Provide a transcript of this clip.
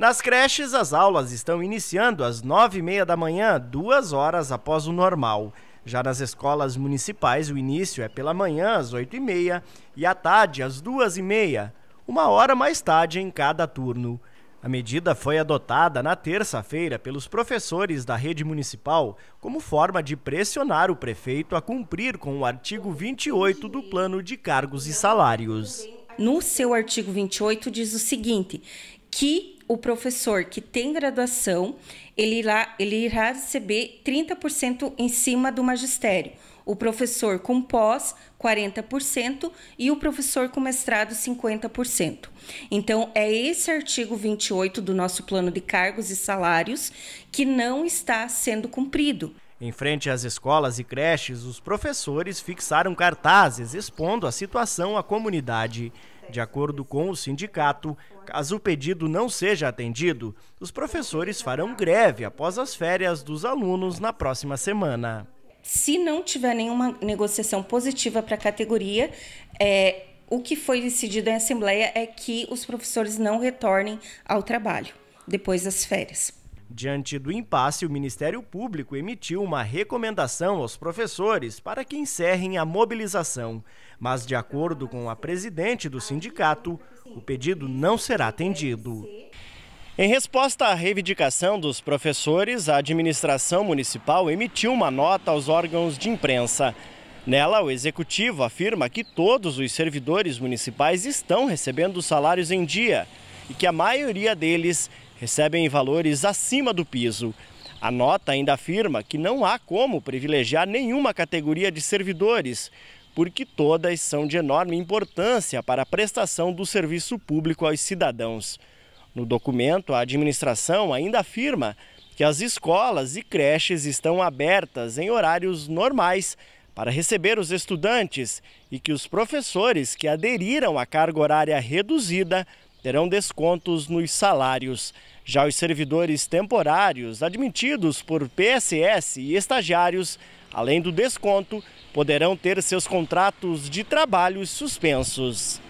Nas creches, as aulas estão iniciando às nove e meia da manhã, duas horas após o normal. Já nas escolas municipais, o início é pela manhã, às oito e meia, e à tarde, às duas e meia, uma hora mais tarde em cada turno. A medida foi adotada na terça-feira pelos professores da rede municipal como forma de pressionar o prefeito a cumprir com o artigo 28 do Plano de Cargos e Salários. No seu artigo 28 diz o seguinte: que o professor que tem graduação, ele irá, ele irá receber 30% em cima do magistério. O professor com pós, 40%, e o professor com mestrado, 50%. Então, é esse artigo 28 do nosso plano de cargos e salários que não está sendo cumprido. Em frente às escolas e creches, os professores fixaram cartazes expondo a situação à comunidade. De acordo com o sindicato, caso o pedido não seja atendido, os professores farão greve após as férias dos alunos na próxima semana. Se não tiver nenhuma negociação positiva para a categoria, é, o que foi decidido em assembleia é que os professores não retornem ao trabalho depois das férias. Diante do impasse, o Ministério Público emitiu uma recomendação aos professores para que encerrem a mobilização. Mas, de acordo com a presidente do sindicato, o pedido não será atendido. Em resposta à reivindicação dos professores, a administração municipal emitiu uma nota aos órgãos de imprensa. Nela, o executivo afirma que todos os servidores municipais estão recebendo salários em dia e que a maioria deles recebem valores acima do piso. A nota ainda afirma que não há como privilegiar nenhuma categoria de servidores, porque todas são de enorme importância para a prestação do serviço público aos cidadãos. No documento, a administração ainda afirma que as escolas e creches estão abertas em horários normais para receber os estudantes e que os professores que aderiram à carga horária reduzida terão descontos nos salários. Já os servidores temporários, admitidos por PSS e estagiários, além do desconto, poderão ter seus contratos de trabalho suspensos.